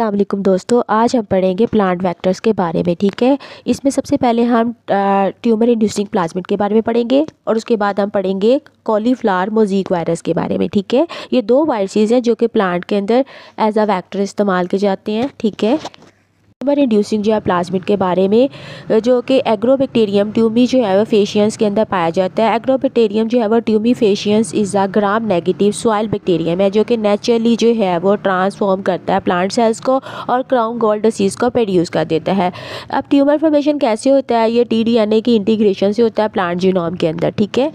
अल्लाम दोस्तों आज हम पढ़ेंगे प्लांट वेक्टर्स के बारे में ठीक है इसमें सबसे पहले हम ट्यूमर इंड्यूसिंग प्लाज्मिट के बारे में पढ़ेंगे और उसके बाद हम पढ़ेंगे कॉलीफ्लावर मोजीक वायरस के बारे में ठीक है ये दो वायरसेस हैं जो कि प्लांट के अंदर एज अ वैक्टर इस्तेमाल किए जाते हैं ठीक है ट्यूमर इंड्यूसिंग जो है प्लाज्मिट के बारे में जो कि एग्रोबैक्टीरियम ट्यूमी जो है वो फेशियंस के अंदर पाया जाता है एग्रोबैक्टीरियम जो है वो tumefaciens is a gram negative soil bacterium है जो कि नेचुरली जो है वो ट्रांसफॉर्म करता है प्लांट सेल्स को और क्राउन गोल्ड डिसीज़ को प्रोड्यूस कर देता है अब ट्यूमर फॉर्मेशन कैसे होता है ये टी डी एन ए की इंटीग्रेशन से होता है प्लांट जीनोम के अंदर ठीक है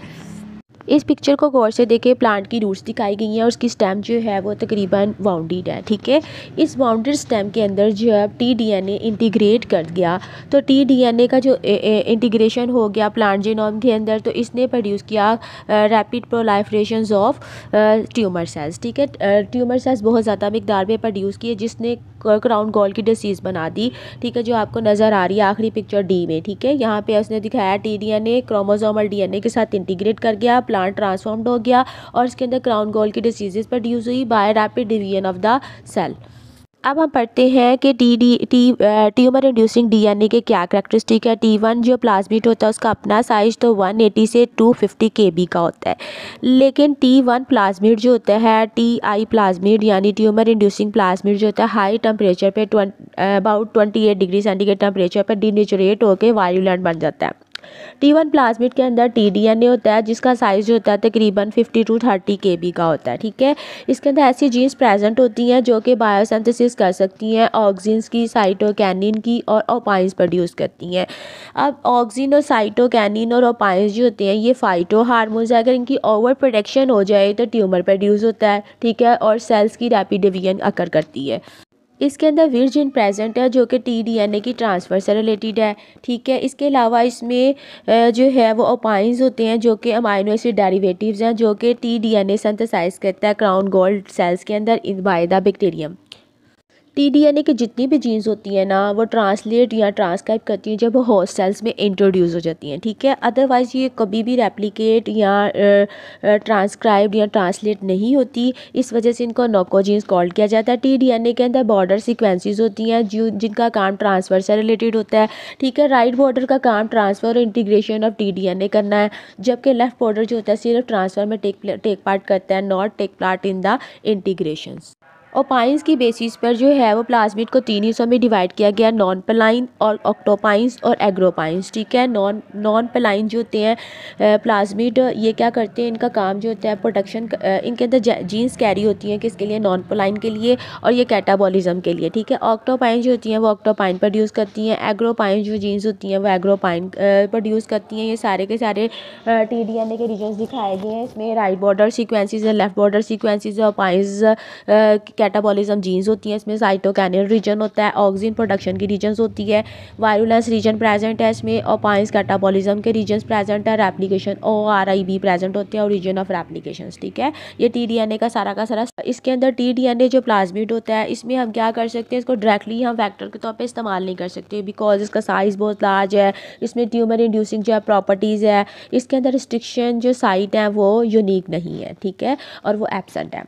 इस पिक्चर को गौर से देखें प्लांट की रूट्स दिखाई गई हैं और उसकी स्टेम जो है वो तकरीबन बाउंडेड है ठीक है इस बाउंडेड स्टेम के अंदर जो है T D N A integrate कर गया तो टी डी एन ए का जो इंटीग्रेशन हो गया प्लांट जीनोम के अंदर तो इसने प्रोड्यूस किया rapid proliferation of tumour cells ठीक है ट्यूमर सेल्स बहुत ज़्यादा मकदार में प्रोड्यूस किए जिसने क्राउन गॉल की डिसीज़ बना दी ठीक है जो आपको नज़र आ रही है आखिरी पिक्चर डी में ठीक है यहाँ पे उसने दिखाया T D N A chromosomal D N A के साथ इंटीग्रेट कर गया प्लांट ट्रांसफॉर्म्ड हो गया और इसके अंदर क्राउन गॉल की डिसीजेज प्रोड्यूस हुई by rapid division of the cell अब हम पढ़ते हैं कि T D T tumour inducing DNA के क्या करेक्टरिस्टिक है टी वन जो प्लाज्मिट होता है उसका अपना साइज तो वन एटी से टू फिफ्टी के बी का होता है लेकिन टी वन प्लाज्मिट जो होता है टी आई प्लाज्मिट यानी ट्यूमर इंड्यूसिंग प्लाज्मिट जो होता है हाई टेम्परेचर पे about twenty eight degree centigrade temperature पर डिनेचुरेट होकर वायुलैंड बन जाता है टी वन प्लाजमिट के अंदर टी डी एन ए होता है जिसका साइज जो होता है तकरीबन fifty two thirty K B का होता है ठीक है इसके अंदर ऐसी जीन्स प्रेजेंट होती हैं जो कि बायोसेंथेसिस कर सकती हैं ऑक्जीन्स की साइटोकैनिन की और ओपाइंस प्रोड्यूस करती हैं अब ऑक्जीन और साइटोकैनिन और ओपाइंस जो होते हैं ये फाइटो हारमोन्स अगर इनकी ओवर प्रोडक्शन हो जाए तो ट्यूमर प्रोड्यूस होता है ठीक है और सेल्स की रैपिड डिवीजन अकर करती है इसके अंदर वर्जिन प्रेजेंट है जो कि टी डी ए की ट्रांसफ़र से रिलेटेड है ठीक है इसके अलावा इसमें जो है वो ओपाइंस होते हैं जो कि अमाइनो एसिड डेरिवेटिव्स हैं जो कि टी डी एन ए करता है क्राउन गोल्ड सेल्स के अंदर बाय द बैक्टीरियम टीडी यानी कि जितनी भी जीन्स होती हैं ना वो ट्रांसलेट या ट्रांसक्राइब करती हैं जब वो सेल्स में इंट्रोड्यूस हो जाती हैं ठीक है अदरवाइज़ ये कभी भी रेप्लिकेट या ट्रांसक्राइब या ट्रांसलेट नहीं होती इस वजह से इनको नोको जीन्स कॉल किया जाता है टी डी एन ए के अंदर बॉर्डर सिक्वेंसिस होती हैं जो जिनका काम ट्रांसफ़र से रिलेटेड होता है ठीक है राइट बॉर्डर का काम ट्रांसफ़र और integration of T D N A करना है जबकि लेफ़्ट बॉर्डर जो होता है सिर्फ ट्रांसफ़र में टेक टेक पार्ट करता है not take part in the integration opines की बेसिस पर जो है वो प्लाज्मिड को तीन हिस्सों में डिवाइड किया गया नॉन पलाइन और ऑक्टोपाइंस और एग्रोपाइंस ठीक है नॉन नॉन पलाइन जो होते हैं प्लाज्मिड ये क्या करते हैं इनका काम जो होता है प्रोडक्शन इनके अंदर जीन्स कैरी होती हैं किसके लिए नॉन पलाइन के लिए और ये कैटाबोलिज़म के लिए ठीक है ऑक्टोपाइन जो होती हैं वो ऑक्टोपाइन प्रोड्यूस करती हैं एग्रोपाइन जो जीन्स होती हैं वो एग्रोपाइन प्रोड्यूस करती हैं ये सारे के सारे टी डी एन ए के रीजन दिखाए गए हैं इसमें राइट बॉर्डर सिक्वेंसिस है लेफ्ट बॉर्डर सिक्वेंसिस और ओपाइंस कैटाबॉलिज्म जीन्स होती हैं इसमें साइटोकैनियल रीजन होता है ऑक्सीजन प्रोडक्शन की रीजन्स होती है वायरुलेंस रीजन प्रेजेंट है इसमें और पाइंस कैटाबॉलिज्म के रीजन्स प्रेजेंट है replication O R I B present होते हैं और रीजन ऑफ रेप्लीकेशन ठीक है ये टी डी एन ए का सारा का सारा इसके अंदर टी डी एन ए जो प्लाज्मिड होता है इसमें हम क्या कर सकते हैं इसको डायरेक्टली हम फैक्टर के तौर पर इस्तेमाल नहीं कर सकते बिकॉज इसका साइज़ बहुत लार्ज है इसमें ट्यूमर इंड्यूसिंग जो है प्रॉपर्टीज़ है इसके अंदर रिस्ट्रिक्शन जो साइट है वो यूनिक नहीं है ठीक है और वो एबसेंट है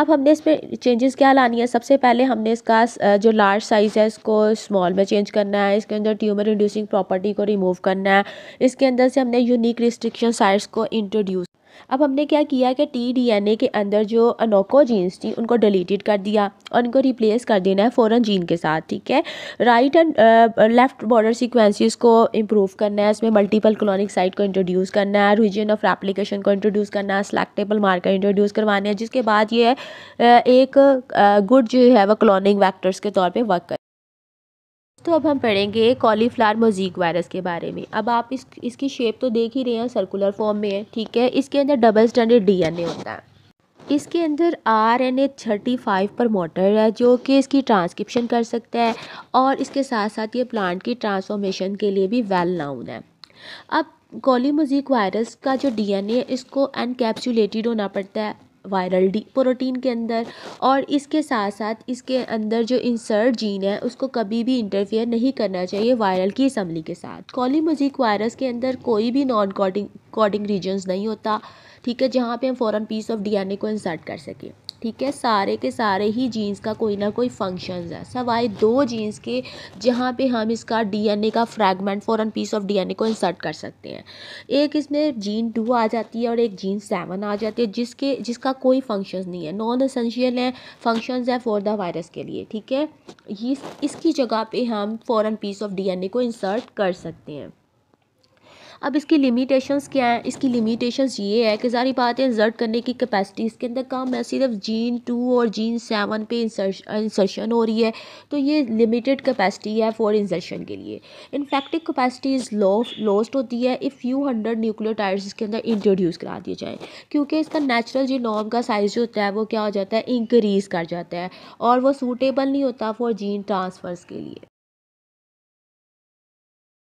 अब हमने इसमें चेंजेस क्या लानी है सबसे पहले हमने इसका जो लार्ज साइज़ है इसको स्मॉल में चेंज करना है इसके अंदर ट्यूमर रिड्यूसिंग प्रॉपर्टी को रिमूव करना है इसके अंदर से हमने यूनिक रिस्ट्रिक्शन साइज को इंट्रोड्यूस अब हमने क्या किया कि टी ए के अंदर जो अनोको जीन्स थी उनको डिलीटेड कर दिया और उनको रिप्लेस कर देना है फ़ौरन जीन के साथ ठीक है right and left border sequences को इम्प्रूव करना है इसमें मल्टीपल क्लोनिक साइट को इंट्रोड्यूस करना है रीजन ऑफ एप्लीकेशन को इंट्रोड्यूस करना है सेलेक्टेबल मार्कर इंट्रोड्यूस करवाने हैं जिसके बाद ये uh, एक गुड uh, जो है वह क्लोनिक वैक्टर्स के तौर पर वर्क कर तो अब हम पढ़ेंगे कॉलीफ्लावर मोजीक वायरस के बारे में अब आप इस इसकी शेप तो देख ही रहे हैं सर्कुलर फॉर्म में है ठीक है इसके अंदर डबल स्टैंडर्ड डीएनए होता है इसके अंदर R N A thirty five promoter है जो कि इसकी ट्रांसक्रिप्शन कर सकता है और इसके साथ साथ ये प्लांट की ट्रांसफॉर्मेशन के लिए भी वेल नाउन है अब कॉली मोजीक वायरस का जो डी है इसको अनकैप्सुलेटेड होना पड़ता है वायरल डी प्रोटीन के अंदर और इसके साथ साथ इसके अंदर जो इंसर्ट जीन है उसको कभी भी इंटरफेयर नहीं करना चाहिए वायरल की असम्बली के साथ कॉलीमोजिक वायरस के अंदर कोई भी नॉन कॉडिंग कॉडिंग रीजन्स नहीं होता ठीक है जहाँ पे हम फ़ौरन पीस ऑफ डीएनए को इंसर्ट कर सकें ठीक है सारे के सारे ही जीन्स का कोई ना कोई फंक्शन है सवाए दो जीन्स के जहाँ पे हम इसका डीएनए का fragment foreign piece of DNA को इंसर्ट कर सकते हैं एक इसमें जीन टू आ जाती है और एक जीन सेवन आ जाती है जिसके जिसका कोई फंक्शन नहीं है नॉन असेंशियल है फंक्शन है फॉर द वायरस के लिए ठीक है इस इसकी जगह पर हम फ़ौरन पीस ऑफ डी को इंसर्ट कर सकते हैं अब इसकी लिमिटेशंस क्या हैं इसकी लिमिटेशंस ये है कि सारी है इंसर्ट करने की कैपेसिटी इसके अंदर कम है सिर्फ जीन टू और जीन सेवन पे इंसर्शन हो रही है तो ये लिमिटेड कैपेसिटी है फॉर इंसर्शन के लिए infective capacity is low lost होती है इफ़ फ्यू हंड्रेड न्यूक्लियोटाइड्स इसके अंदर इंट्रोड्यूस करा दिए जाएँ क्योंकि इसका नेचुरल नॉम का साइज़ जो होता है वो क्या हो जाता है इंक्रीज़ कर जाता है और वो सूटेबल नहीं होता फॉर जीन ट्रांसफ़र्स के लिए